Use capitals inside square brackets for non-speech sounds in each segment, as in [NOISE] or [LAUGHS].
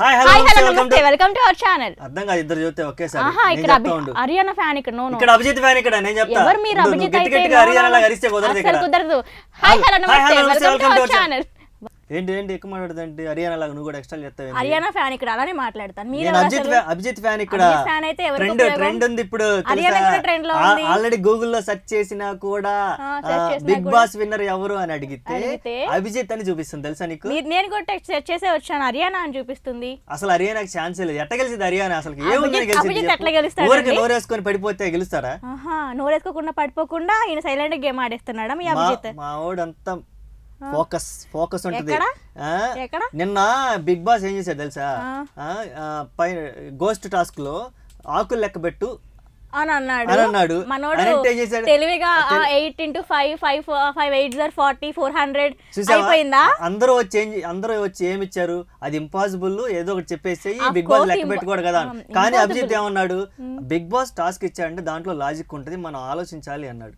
Hi ఇక్కడ fan ఇక్కడ ఇక్కడ అభిజిత్ ఫ్యాన్ ఇక్కడ నేను చెప్తా ఎవరు మీరు అభిజిత్ కుదరదు ఇక్కడ హలో నమస్తే వెల్కమ్ టు అవర్ ఛానల్ ఏంటి ఏంటి ఎక్కువ మాట్లాడుతుంటే హర్యానా లాగా నువ్వు కూడా ఎక్స్ట్రా చెప్తావు హర్యానా ఫ్యాన్ ఇక్కడ అలానే మాట్లాడతాను మీరు అభిజిత్ అభిజిత్ ఫ్యాన్ ఇక్కడ ఫ్యాన్ అయితే ట్రెండ్ ట్రెండ్ ఉంది ఇప్పుడు ట్రెండ్ ఆల్రెడీ గూగుల్ లో సెర్చ్ చేసినా కూడా బిగ్ బాస్ విన్నర్ ఎవరు అని అడిగితే అభిజిత్ అని చూపిస్తుంది తెలుసా నీకు నేను కూడా టెక్స్ట్ సెర్చ్ చేసే వచ్చాను హర్యానా అని చూపిస్తుంది అసలు హర్యానాకి ఛాన్స్ లేదు ఎట్ట గెలిచింది హర్యానా అసలు ఏముందని గెలిచింది ఎట్లా గెలుస్తాడు ఊరికి నోరేసుకొని పడిపోతే గెలుస్తారా నోరేసుకోకుండా పడిపోకుండా ఈయన సైలెంట్ గేమ్ ఆడేస్తున్నాడా మీ అభిజిత్ మా వాడు ఫోకస్ ఫోకస్ ఉంటుంది నిన్న బిగ్ బాస్ ఏం చేశాడు తెలుసా పై గోస్ట్ టాస్క్ లో ఆకులు లెక్క పెట్టు అని అన్నాడు అన్నాడు తెలివిగా eight into five five five eight జర్ ఫార్టీ ఫోర్ హండ్రెడ్ అయిపోయిందా అందరూ వచ్చి ఏం అందరూ వచ్చి ఏమి ఇచ్చారు అది ఇంపాసిబుల్ ఏదో ఒకటి చెప్పేసి బిగ్ బాస్ లెక్క పెట్టుకోడు కదా కానీ అభిజిత్ ఏమన్నాడు బిగ్ బాస్ టాస్క్ ఇచ్చాడంటే దాంట్లో లాజిక్ ఉంటుంది మనం ఆలోచించాలి అన్నాడు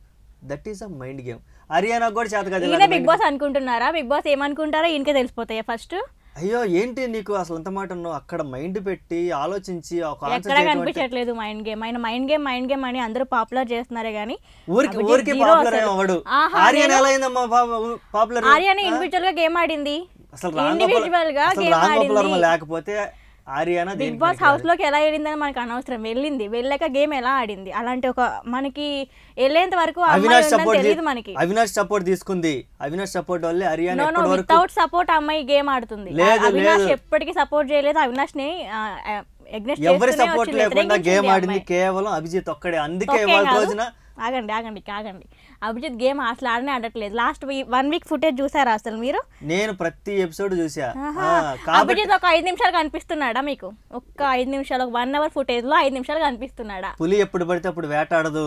that is a mind game Ariyana కూడా చేత కదా బిగ్ బాస్ అనుకుంటున్నారా బిగ్ బాస్ ఏమనుకుంటారా ఈయనకే తెలిసిపోతాయా ఫస్ట్ అయ్యో ఏంటి నీకు అసలు అంత మాట నువ్వు అక్కడ మైండ్ పెట్టి ఆలోచించి ఒక ఎక్కడ కనిపించట్లేదు మైండ్ గేమ్ ఆయన మైండ్ గేమ్ మైండ్ గేమ్ అని అందరూ పాపులర్ చేస్తున్నారే గానీ ఊరికి ఊరికి పాపులర్ అవ్వడు ఆర్యన్ ఎలా అయిందమ్మా పాపులర్ ఆర్యన్ ఇండివిజువల్ గా గేమ్ ఆడింది అసలు రామ్ గోపాల్ లేకపోతే ఆర్యానా బిగ్ బాస్ హౌస్ లోకి ఎలా వెళ్ళిందని మనకు అనవసరం వెళ్ళింది వెళ్ళాక గేమ్ ఎలా ఆడింది అలాంటి ఒక మనకి వెళ్ళేంత వరకు అవినాష్ సపోర్ట్ మనకి అవినాష్ సపోర్ట్ తీసుకుంది అవినాష్ సపోర్ట్ వల్లే ఆర్యానా వితౌట్ సపోర్ట్ అమ్మాయి గేమ్ ఆడుతుంది అవినాష్ ఎప్పటికీ సపోర్ట్ చేయలేదు అవినాష్ ని ఎవరి సపోర్ట్ లేకుండా గేమ్ ఆడింది కేవలం అభిజిత్ ఒక్కడే అందుకే వాళ్ళ రోజున ఆగండి ఆగండి ఆగండి అభిజిత్ గేమ్ అసలు ఆడనే ఆడట్లేదు లాస్ట్ వన్ వీక్ ఫుటేజ్ చూసారా అసలు మీరు నేను ప్రతి ఎపిసోడ్ చూసా అభిజిత్ ఒక ఐదు నిమిషాలు కనిపిస్తున్నాడా మీకు ఒక్క ఐదు నిమిషాలు ఒక వన్ అవర్ ఫుటేజ్ లో ఐదు నిమిషాలు కనిపిస్తున్నాడా పులి ఎప్పుడు పడితే అప్పుడు వేటాడదు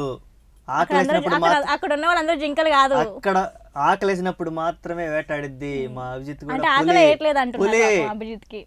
అక్కడ ఉన్న వాళ్ళందరూ జింకలు కాదు అక్కడ ఆకలేసినప్పుడు మాత్రమే వేటాడిద్ది మా అభిజిత్ కూడా అంటే ఆకలి వేయట్లేదు అంటున్నారు అభిజిత్ కి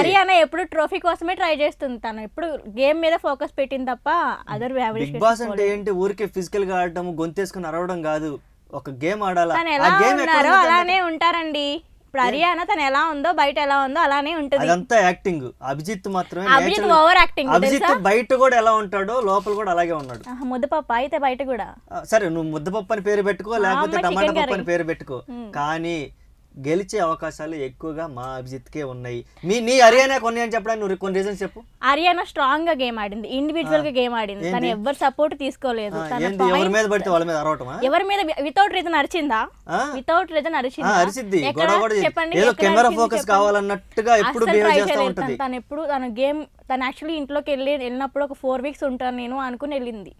అరియానా ఎప్పుడు ట్రోఫీ కోసమే ట్రై చేస్తుంది తను ఎప్పుడు గేమ్ మీద ఫోకస్ పెట్టింది తప్ప అదర్ బిగ్ బాస్ అంటే ఏంటి ఊరికే ఫిజికల్ గా ఆడటం గొంతేసుకుని అరవడం కాదు ఒక గేమ్ ఆడాలి ఎలా ఉన్నారో అలానే ఉంటారండి ఇప్పుడు హరియానా తను ఎలా ఉందో బయట ఎలా ఉందో అలానే ఉంటుంది అదంతా యాక్టింగ్ అభిజిత్ మాత్రమే అభిజిత్ ఓవర్ యాక్టింగ్ అభిజిత్ బయట కూడా ఎలా ఉంటాడో లోపల కూడా అలాగే ఉన్నాడు ముద్దపప్పు అయితే బయట కూడా సరే నువ్వు ముద్దపప్పు అని పేరు పెట్టుకో లేకపోతే టమాటా పప్పు అని పేరు పెట్టుకో కానీ గెలిచే అవకాశాలు ఎక్కువగా మా కే ఉన్నాయి మీ నీ హర్యానా కొన్ని అని చెప్పడానికి నువ్వు కొన్ని రీజన్స్ చెప్పు హర్యానా స్ట్రాంగ్ గా గేమ్ ఆడింది ఇండివిజువల్ గా గేమ్ ఆడింది తను ఎవరు సపోర్ట్ తీసుకోలేదు ఎవరి మీద పడితే వాళ్ళ మీద అరవటం ఎవరి మీద వితౌట్ రీజన్ అరిచిందా వితౌట్ రీజన్ అరిచిందా అరిచింది చెప్పండి ఏదో కెమెరా ఫోకస్ కావాలన్నట్టుగా ఎప్పుడు బిహేవ్ చేస్తా ఉంటది తను ఎప్పుడు తన గేమ్ తను యాక్చువల్లీ ఇంట్లోకి వెళ్ళి వెళ్ళినప్పుడు ఒక ఫోర్ వీక్స్ ఉంటాను నేను అనుకుని వెళ్ళింది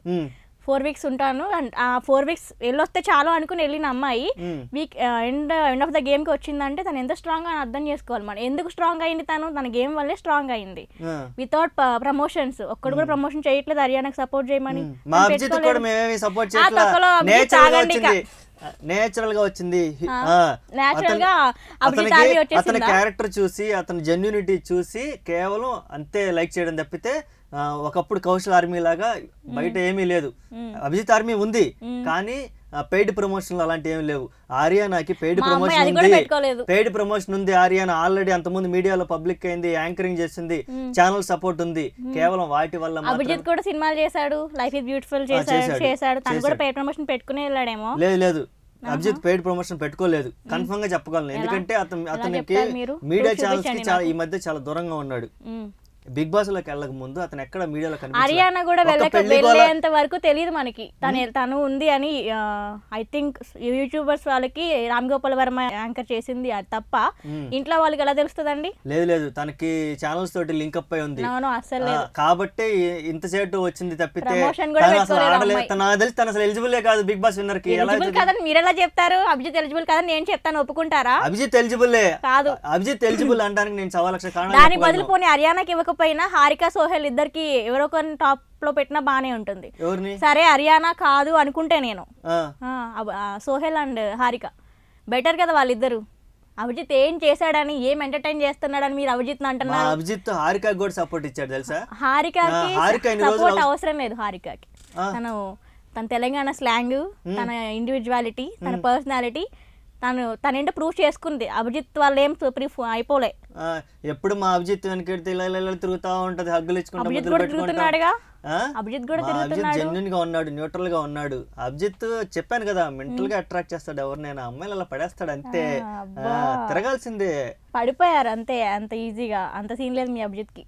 ఫోర్ వీక్స్ ఉంటాను అండ్ ఆ ఫోర్ వీక్స్ వెళ్ళొస్తే చాలు అనుకుని వెళ్ళిన అమ్మాయి week end end of the game కి వచ్చిందంటే తను ఎంత స్ట్రాంగ్ అని అర్థం చేసుకోవాలి మనం ఎందుకు స్ట్రాంగ్ అయింది తను తన గేమ్ వల్లే స్ట్రాంగ్ అయింది వితౌట్ ప్రమోషన్స్ ఒక్కడు కూడా ప్రమోషన్ చేయట్లేదు హర్యానాకు సపోర్ట్ చేయమని నేచురల్ గా వచ్చింది అతని క్యారెక్టర్ చూసి అతని జెన్యునిటీ చూసి కేవలం అంతే లైక్ చేయడం తప్పితే ఒకప్పుడు కౌశల్ ఆర్మీ లాగా బయట ఏమీ లేదు అభిజిత్ ఆర్మీ ఉంది కానీ పెయిడ్ ప్రమోషన్లు అలాంటివి ఏమి లేవు ఆర్యానాకి పెయిడ్ ప్రమోషన్ ఉంది పెయిడ్ ప్రమోషన్ ఉంది ఆర్యానా ఆల్రెడీ అంతకుముందు మీడియాలో పబ్లిక్ అయింది యాంకరింగ్ చేసింది ఛానల్ సపోర్ట్ ఉంది కేవలం వాటి వల్ల అభిజిత్ కూడా సినిమాలు చేశాడు లైఫ్ ఇస్ బ్యూటిఫుల్ చేశాడు చేశాడు తను కూడా పెయిడ్ ప్రమోషన్ పెట్టుకునే వెళ్ళాడేమో లేదు లేదు అభిజిత్ పెయిడ్ ప్రమోషన్ పెట్టుకోలేదు కన్ఫర్మ్ గా చెప్పగలను ఎందుకంటే అతను అతనికి మీడియా ఛానల్స్ కి చాలా ఈ మధ్య చాలా దూరంగా ఉన్నాడు బిగ్ బాస్ లోకి వెళ్ళక ముందు అతను ఎక్కడ మీడియాలో హర్యానా కూడా వెళ్ళక వెళ్ళేంత వరకు తెలియదు మనకి తను తను ఉంది అని ఐ థింక్ యూట్యూబర్స్ వాళ్ళకి రామ్ గోపాల్ వర్మ యాంకర్ చేసింది అది తప్ప ఇంట్లో వాళ్ళకి ఎలా తెలుస్తుందండి లేదు లేదు తనకి ఛానల్స్ తోటి లింక్ అప్ అయి ఉంది అసలు కాబట్టి ఇంతసేపు వచ్చింది తప్పితే తను అసలు ఎలిజిబుల్ కాదు బిగ్ బాస్ విన్నర్ కి ఎలిజిబుల్ మీరు ఎలా చెప్తారు అభిజిత్ ఎలిజిబుల్ కాదని నేను చెప్తాను ఒప్పుకుంటారా అభిజిత్ ఎలిజిబుల్ కాదు అభిజిత్ ఎలిజిబుల్ అంటానికి నేను సవా లక్ష కారణం దాని బదులు పోనీ హర్యానాకి ఇవ్వక పెట్టకపోయినా హారిక సోహెల్ ఇద్దరికి ఎవరో కొన్ని టాప్ లో పెట్టినా బానే ఉంటుంది సరే హర్యానా కాదు అనుకుంటే నేను సోహెల్ అండ్ హారిక బెటర్ కదా వాళ్ళిద్దరు అభిజిత్ ఏం చేశాడని ఏం ఎంటర్టైన్ చేస్తున్నాడని మీరు అభిజిత్ అంటున్నారు అభిజిత్ హారిక కూడా సపోర్ట్ ఇచ్చాడు తెలుసా సపోర్ట్ అవసరం లేదు హారికకి తను తన తెలంగాణ స్లాంగ్ తన ఇండివిజువాలిటీ తన పర్సనాలిటీ తను తన ఇంటి ప్రూవ్ చేసుకుంది అభిజిత్ వాళ్ళు ఏం ప్రూఫ్ అయిపోలే ఎప్పుడు మా అభిజిత్ వెనక తిరుగుతా ఉంటది హగ్గులు ఇచ్చుకుంటా అభిజిత్ కూడా అభిజిత్ జెన్యున్ గా ఉన్నాడు న్యూట్రల్ గా ఉన్నాడు అభిజిత్ చెప్పాను కదా మెంటల్ గా అట్రాక్ట్ చేస్తాడు ఎవరినైనా అమ్మాయిలు అలా పడేస్తాడు అంతే తిరగాల్సిందే పడిపోయారు అంతే అంత ఈజీగా అంత సీన్ లేదు మీ అభిజిత్ కి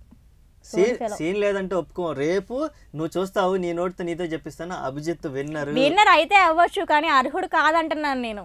సీన్ సీన్ లేదంటే ఒప్పుకో రేపు నువ్వు చూస్తావు నీ నోటితో నీతో చెప్పిస్తాను అభిజిత్ విన్నర్ విన్నర్ అయితే అవ్వచ్చు కానీ అర్హుడు కాదంటున్నాను నేను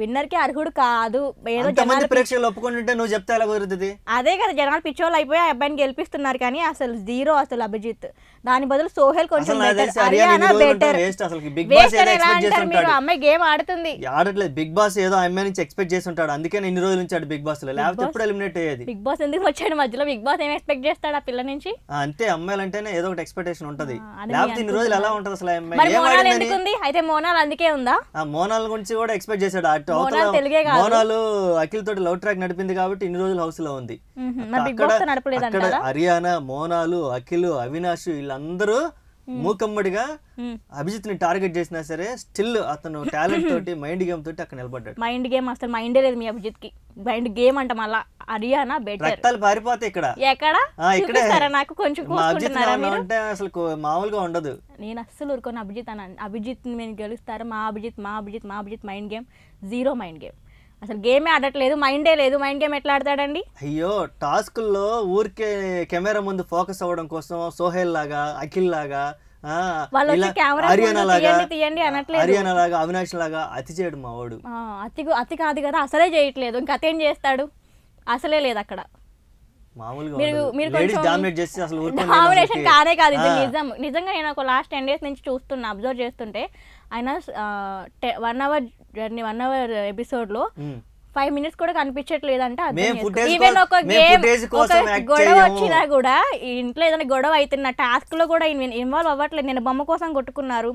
విన్నర్ కి అర్హుడు కాదు ఏదో ప్రేక్షకులు ఒప్పుకుంటుంటే నువ్వు చెప్తే ఎలా కుదురుతుంది అదే కదా జనాలు పిచ్చోళ్ళు అయిపోయి ఆ అబ్బాయిని గెలిపిస్తున్నారు కానీ అసలు జీరో అసలు అభిజిత్ దాని బదులు సోహెల్ కొంచెం హర్యానా బెటర్ వేస్ట్ అని ఎలా అంటారు మీరు అమ్మాయి గేమ్ ఆడుతుంది ఆడట్లేదు బిగ్ బాస్ ఏదో అమ్మాయి నుంచి ఎక్స్పెక్ట్ చేసి ఉంటాడు అందుకే ఇన్ని రోజుల నుంచి ఆడు బిగ్ బాస్ లో లేకపోతే ఎప్పుడు ఎలిమినేట్ అయ్యేది బిగ్ బాస్ ఎందుకు వచ్చాడు మధ్యలో బిగ్ బాస్ ఏం ఎక్స్పెక్ట్ చేస్తాడు ఆ పిల్ల నుంచి అంతే అమ్మాయిలు అంటేనే ఏదో ఒకటి ఎక్స్పెక్టేషన్ ఉంటది లేకపోతే ఇన్ని రోజులు ఎలా ఉంటది అసలు అమ్మాయి ఎందుకుంది అయితే మోనాల్ అందుకే ఉందా ఆ మోనాల్ గురించి కూడా ఎక్స్పెక్ట్ చేశాడు మోనాలు అఖిల్ తోటి లవ్ ట్రాక్ నడిపింది కాబట్టి ఇన్ని రోజులు హౌస్ లో ఉంది అక్కడ హర్యానా మోనాలు అఖిల్ అవినాష్ వీళ్ళందరూ మూకమ్మడిగా అభిజిత్ ని టార్గెట్ చేసినా సరే స్టిల్ అతను [CLEARS THROAT] టాలెంట్ తోటి మైండ్ గేమ్ తోటి అక్కడ నిలబడ్డాడు మైండ్ గేమ్ అసలు మైండ్ లేదు మీ అభిజిత్ కి మైండ్ గేమ్ అంట మళ్ళా అరియానా బెటర్ రక్తాలు పారిపోతాయి ఇక్కడ ఎక్కడ చూపిస్తారా నాకు కొంచెం అంటే అసలు మామూలుగా ఉండదు నేను అస్సలు ఊరుకోను అభిజిత్ అని అభిజిత్ నేను గెలుస్తారు మా అభిజిత్ మా అభిజిత్ మా Abhijeet mind game zero mind game అసలు గేమే ఆడట్లేదు మైండే లేదు మైండ్ గేమ్ ఎట్లా ఆడతాడండి అయ్యో టాస్క్లో ఊరికే కెమెరా ముందు ఫోకస్ అవ్వడం కోసం సోహెల్ లాగా అఖిల్ లాగా హర్యానా లాగా అవినాష్ లాగా అతి చేయడు మా వాడు అతి అతి కాదు కదా అసలే చేయట్లేదు ఇంకా అతేం చేస్తాడు అసలే లేదు అక్కడ డామినేషన్ కానే కాదు నిజం నిజంగా నేను ఒక లాస్ట్ టెన్ డేస్ నుంచి చూస్తున్నా అబ్జర్వ్ చేస్తుంటే ఆయన one hour journey one hour episode లో ఫైవ్ మినిట్స్ కూడా కనిపించట్లేదు ఈవెన్ ఒక గేమ్ గొడవ వచ్చినా కూడా ఇంట్లో ఏదైనా గొడవ అయితే నా టాస్క్ లో కూడా ఇన్వాల్వ్ అవ్వట్లేదు నేను బొమ్మ కోసం కొట్టుకున్నారు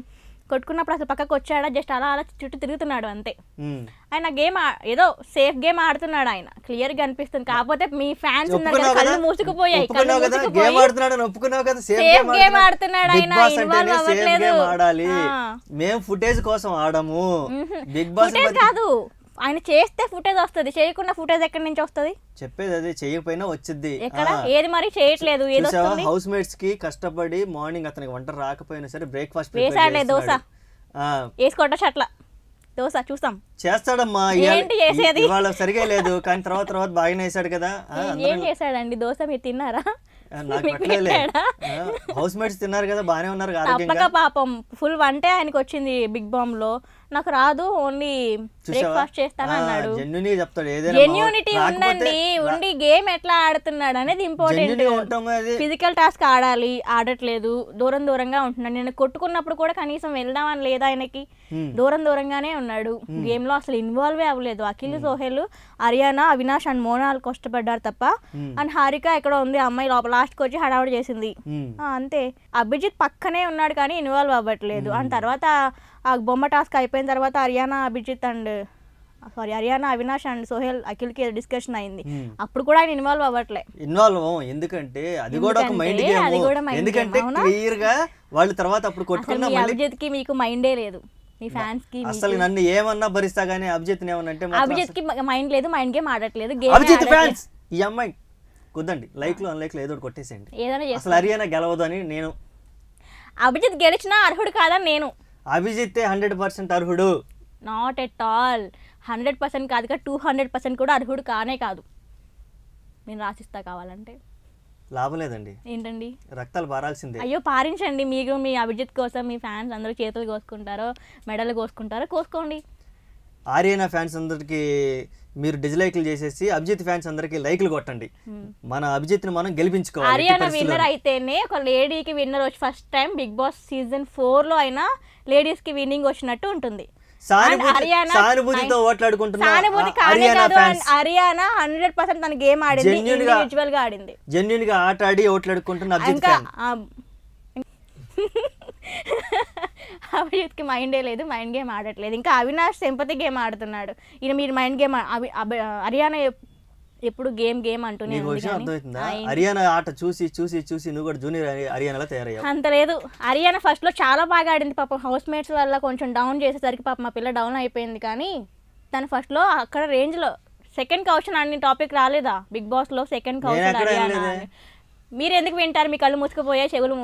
కొట్టుకున్నప్పుడు అసలు పక్కకు వచ్చాడా జస్ట్ అలా అలా చుట్టూ తిరుగుతున్నాడు అంతే ఆయన గేమ్ ఏదో సేఫ్ గేమ్ ఆడుతున్నాడు ఆయన క్లియర్ గా అనిపిస్తుంది కాకపోతే మీ ఫ్యాన్స్ కళ్ళు మూసుకుపోయాయి గేమ్ ఆడుతున్నాడు ఆయన ఇన్వాల్వ్ అవ్వట్లేదు మేము ఫుటేజ్ కోసం ఆడము బిగ్ బాస్ కాదు ఆయన చేస్తే ఫుటేజ్ వస్తుంది చేయకుండా ఫుటేజ్ ఎక్కడి నుంచి వస్తుంది చెప్పేది అదే చేయకపోయినా వచ్చింది ఎక్కడ ఏది మరి చేయట్లేదు హౌస్ మేట్స్ కి కష్టపడి మార్నింగ్ అతనికి వంట రాకపోయినా సరే బ్రేక్ఫాస్ట్ వేసాడే దోశ వేసుకోవటం అట్లా దోశ చూస్తాం చేస్తాడమ్మా ఏంటి చేసేది ఇవాళ సరిగా లేదు కానీ తర్వాత తర్వాత బాగానే వేసాడు కదా ఏం చేశాడండి దోశ మీరు తిన్నారా హౌస్ మేట్స్ తిన్నారు కదా బాగానే ఉన్నారు పాపం ఫుల్ వంటే ఆయనకి వచ్చింది బిగ్ బామ్ లో నాకు రాదు ఓన్లీ బ్రేక్ఫాస్ట్ చేస్తాను అన్నాడు జెన్యూనిటీ ఉండండి ఉండి గేమ్ ఎట్లా ఆడుతున్నాడు అనేది ఇంపార్టెంట్ ఫిజికల్ టాస్క్ ఆడాలి ఆడట్లేదు దూరం దూరంగా ఉంటున్నాడు నేను కొట్టుకున్నప్పుడు కూడా కనీసం వెళ్దామని లేదా ఆయనకి దూరం దూరంగానే ఉన్నాడు గేమ్ లో అసలు ఇన్వాల్వ్ అవ్వలేదు అఖిల్ సోహెల్ హర్యానా అవినాష్ అండ్ మోనాల్ కష్టపడ్డారు తప్ప అండ్ హారిక ఇక్కడ ఉంది అమ్మాయి లోపల లాస్ట్ కి వచ్చి హడావుడి చేసింది అంతే అభిజిత్ పక్కనే ఉన్నాడు కానీ ఇన్వాల్వ్ అవ్వట్లేదు అండ్ తర్వాత ఆ బొమ్మ టాస్క్ అయిపోయిన తర్వాత Ariyana Abhijeet and sorry Ariyana Avinash and Sohel Akhil కి డిస్కషన్ అయింది అప్పుడు కూడా ఆయన ఇన్వాల్వ్ అవ్వట్లే ఇన్వాల్వ్ ఎందుకంటే అది కూడా ఒక మైండ్ గేమ్ ఎందుకంటే క్లియర్ గా వాళ్ళు తర్వాత అప్పుడు కొట్టుకున్న అభిజిత్ కి మీకు మైండే లేదు మీ ఫ్యాన్స్ కి అసలు నన్ను ఏమన్నా భరిస్తా గానీ అభిజిత్ ఏమన్నంటే అభిజిత్ కి మైండ్ లేదు మైండ్ గేమ్ ఆడట్లేదు గేమ్ అభిజిత్ ఫ్యాన్స్ ఈ అమ్మాయి కుదండి లైక్ లో అన్లైక్ లో ఏదో కొట్టేసేయండి అసలు హర్యానా గెలవదు అని నేను అభిజిత్ గెలిచినా అర్హుడు కాదని నేను అభిజిత్ హండ్రెడ్ పర్సెంట్ అర్హుడు not at all hundred percent కాదు టూ హండ్రెడ్ పర్సెంట్ కూడా అర్హుడు కానే కాదు నేను రాసిస్తా కావాలంటే లాభం లేదండి ఏంటండి రక్తాలు పారాల్సిందే అయ్యో పారించండి మీకు మీ అభిజిత్ కోసం మీ ఫ్యాన్స్ అందరూ చేతులు కోసుకుంటారో మెడల్ కోసుకుంటారో కోసుకోండి ఆర్యనా ఫ్యాన్స్ అందరికీ మీరు డిజ్లైక్లు చేసేసి అభిజిత్ ఫ్యాన్స్ అందరికి లైక్లు కొట్టండి hmm. మన అభిజిత్ ని మనం గెలిపించుకోవాలి హర్యానా విన్నర్ అయితేనే ఒక లేడీకి విన్నర్ వచ్చి first time Bigg Boss season four లో అయినా లేడీస్ కి విన్నింగ్ వచ్చినట్టు ఉంటుంది సానుభూతితో ఓట్లాడుకుంటున్నా హర్యానా హండ్రెడ్ పర్సెంట్ తన గేమ్ ఆడింది ఇండివిజువల్ గా ఆడింది జెన్యున్ గా ఆట ఆడి ఓట్లాడుకుంటున్నా [LAUGHS] [LAUGHS] అభిజిత్కి మైండే లేదు మైండ్ గేమ్ ఆడట్లేదు ఇంకా అవినాష్ సెంపతి గేమ్ ఆడుతున్నాడు ఈయన మీరు మైండ్ గేమ్ అవి హర్యానా ఎప్పుడు గేమ్ గేమ్ అంటూనే హర్యానా ఆట చూసి చూసి చూసి నువ్వు కూడా జూనియర్ హర్యానాలో అంత లేదు హర్యానా ఫస్ట్ లో చాలా బాగా ఆడింది పాపం హౌస్ మేట్స్ వల్ల కొంచెం డౌన్ చేసేసరికి పాప మా పిల్ల డౌన్ అయిపోయింది కానీ తను ఫస్ట్ లో అక్కడ రేంజ్ లో సెకండ్ కౌషన్ అన్ని టాపిక్ రాలేదా బిగ్ బాస్ లో సెకండ్ కౌషన్ మీరు ఎందుకు వింటారు మీ కళ్ళు మూసుకుపోయా చెవులు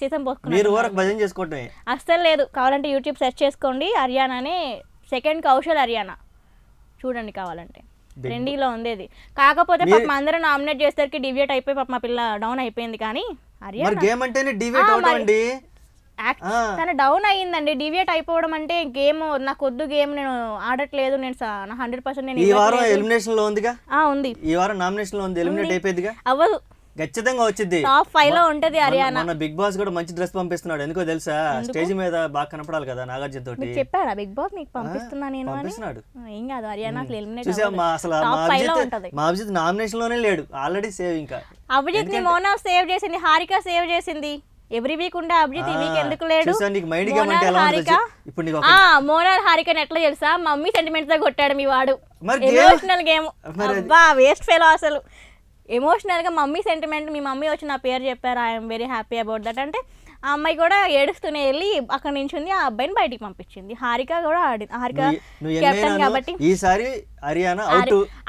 సీతం మీరు భజన అస్సలు లేదు కావాలంటే యూట్యూబ్ సెర్చ్ చేసుకోండి అని సెకండ్ కౌశల్ హర్యానా చూడండి కావాలంటే ట్రెండింగ్లో ఉండేది కాకపోతే పాప అందరూ నామినేట్ చేసేసరికి డివియేట్ అయిపోయి పాప మా పిల్ల డౌన్ అయిపోయింది కానీ గేమ్ అంటేనే డివియేట్ అవుతుంది తను డౌన్ అయ్యిందండి డివియేట్ అయిపోవడం అంటే గేమ్ నాకు వద్దు గేమ్ నేను ఆడట్లేదు నేను హండ్రెడ్ పర్సెంట్ నేను ఈ వారం ఎలిమినేషన్ లో ఉందిగా ఉంది ఈ వారం నామినేషన్ లో ఉంది ఎలిమినేట్ అయిపోయిందిగా అవ్వదు ఖచ్చితంగా వచ్చింది టాప్ ఫైవ్ లో ఉంటది హర్యానా మన బిగ్ బాస్ కూడా మంచి డ్రెస్ పంపిస్తున్నాడు ఎందుకో తెలుసా స్టేజ్ మీద బాగా కనపడాలి కదా నాగార్జున తోటి చెప్పారా బిగ్ బాస్ మీకు పంపిస్తున్నా నేను పంపిస్తున్నాడు ఏం కాదు హర్యానాకి ఎలిమినేట్ మా అసలు మా అభిజిత్ నామినేషన్ లోనే లేడు ఆల్రెడీ సేవ్ ఇంకా అభిజిత్ ని మోనా సేవ్ చేసింది హారిక సేవ్ చేసింది ఎవ్రీ వీక్ ఉండే అభిజిత్ ఈ వీక్ ఎందుకు లేడు మోనార్ ఇప్పుడు హారిక ఎట్లా తెలుసా మమ్మీ సెంటిమెంట్ తో కొట్టాడు మీ వాడు ఎమోషనల్ గేమ్ వేస్ట్ ఫెలో అసలు ఎమోషనల్గా మమ్మీ సెంటిమెంట్ మీ మమ్మీ వచ్చి నా పేరు చెప్పారు I'm very happy about that అంటే ఆ అమ్మాయి కూడా ఏడుస్తూనే వెళ్ళి అక్కడ నుంచి ఉంది ఆ అబ్బాయిని బయటికి పంపించింది హారిక కూడా ఆడింది హారిక కెప్టెన్ కాబట్టి ఈసారి హరియానా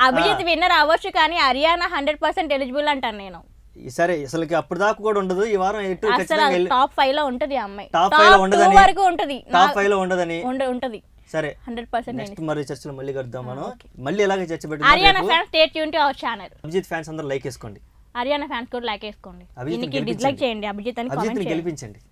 అభిజిత్ విన్నర్ అవ్వచ్చు కానీ హరియానా హండ్రెడ్ పర్సెంట్ ఎలిజిబుల్ అంటాను నేను సరే అసలు అప్పుడు దాకా కూడా ఉండదు ఈ వారం టాప్ ఫైవ్ లో ఉంటది అమ్మాయి టాప్ ఫైవ్ లో వరకు ఉంటది టాప్ ఫైవ్ లో ఉండదని ఉంటది సరే హండ్రెడ్ పర్సెంట్ నెక్స్ట్ మరి చర్చలో మళ్ళీ కలుద్దాం మనం మళ్ళీ ఇలాగే చర్చ పెట్టి Haryana fans stay tuned to our channel Abhijeet fans అందరూ లైక్ చేసుకోండి హర్యానా ఫ్యాన్స్ కూడా లైక్ చేసుకోండి అభిజిత్ డిస్లైక్ చేయండి అభిజిత్ అని అభిజిత్ గెలిపించండి